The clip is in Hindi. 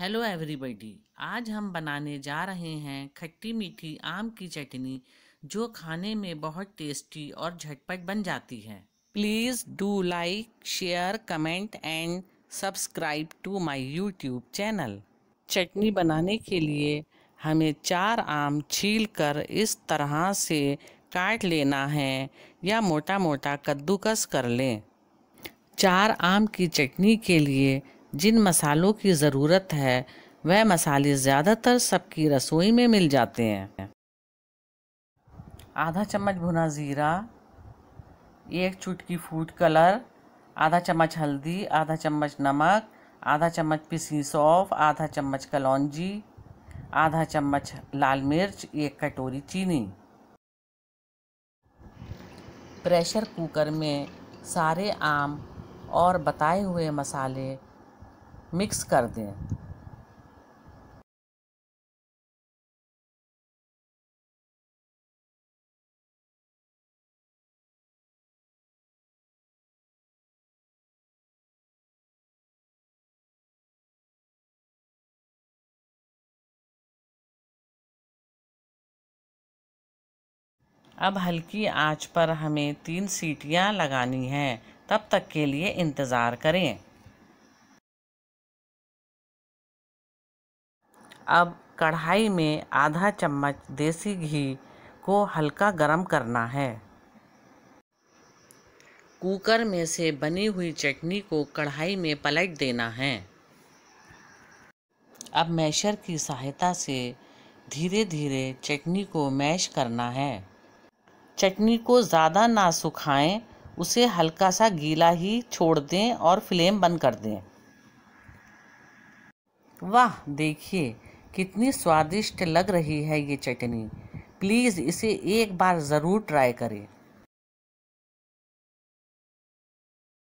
हेलो एवरीबॉडी आज हम बनाने जा रहे हैं खट्टी मीठी आम की चटनी जो खाने में बहुत टेस्टी और झटपट बन जाती है please do like share comment and subscribe to my YouTube channel चटनी बनाने के लिए हमें चार आम छील कर इस तरह से काट लेना है या मोटा मोटा कद्दूकस कर लें चार आम की चटनी के लिए जिन मसालों की ज़रूरत है वह मसाले ज़्यादातर सबकी रसोई में मिल जाते हैं आधा चम्मच भुना ज़ीरा एक चुटकी फूड कलर आधा चम्मच हल्दी आधा चम्मच नमक आधा चम्मच पिसी सौफ आधा चम्मच कलौजी आधा चम्मच लाल मिर्च एक कटोरी चीनी प्रेशर कुकर में सारे आम और बताए हुए मसाले मिक्स कर दें अब हल्की आंच पर हमें तीन सीटियां लगानी हैं तब तक के लिए इंतज़ार करें अब कढ़ाई में आधा चम्मच देसी घी को हल्का गरम करना है कुकर में से बनी हुई चटनी को कढ़ाई में पलट देना है अब मैशर की सहायता से धीरे धीरे चटनी को मैश करना है चटनी को ज़्यादा ना सुखाएं उसे हल्का सा गीला ही छोड़ दें और फ्लेम बंद कर दें वाह देखिए कितनी स्वादिष्ट लग रही है ये चटनी प्लीज़ इसे एक बार ज़रूर ट्राई करें